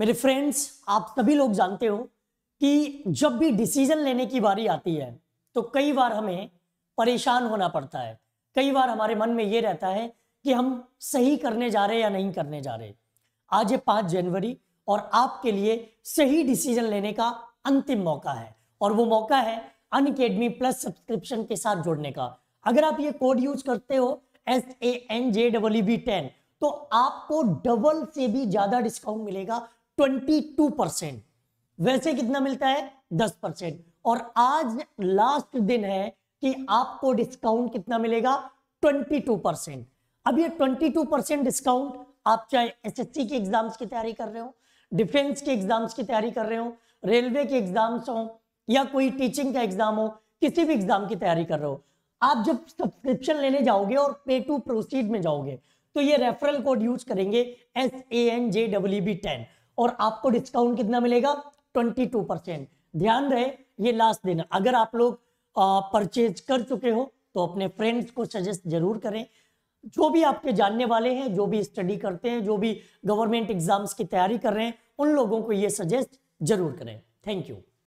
मेरे फ्रेंड्स आप सभी लोग जानते हो कि जब भी डिसीजन लेने की बारी आती है तो कई बार हमें परेशान होना पड़ता है कई बार हमारे मन में ये रहता है कि हम सही करने जा रहे या नहीं करने जा रहे आज ये पाँच जनवरी और आपके लिए सही डिसीजन लेने का अंतिम मौका है और वो मौका है अनकेडमी प्लस सब्सक्रिप्शन के साथ जुड़ने का अगर आप ये कोड यूज करते हो S A N J double B ten तो आपको डबल से भी ज्यादा डिस्काउंट मिलेगा 22 परसेंट वैसे कितना मिलता है 10 परसेंट और आज लास्ट दिन है कि आपको डिस्काउंट कितना मिलेगा 22 परसेंट अब ये 22 परसेंट डिस्काउंट आप चाहे एसएससी के एग्जाम्स की तैयारी कर रहे हो डिफेंस के एग्जाम्स की तैयारी कर रहे हो रेलवे के एग्जाम्स हो या कोई टीचिंग का एग्जाम हो किसी भी एग्जाम की तैयारी कर रहे हो आप जब सब्सक्रिप्शन लेने जाओगे और पे टू प्रोसीड में जाओगे तो ये रेफरल कोड यूज करेंगे S A N J W B ten और आपको डिस्काउंट कितना मिलेगा 22 परसेंट ध्यान रहे ये लास्ट दिन अगर आप लोग परचेज कर चुके हो तो अपने फ्रेंड्स को सजेस्ट जरूर करें जो भी आपके जानने वाले हैं जो भी स्टडी करते हैं जो भी गवर्नमेंट एग्जाम्स की तैयारी कर रहे हैं उन लोगों को ये सजेस्ट जरूर करें थैंक यू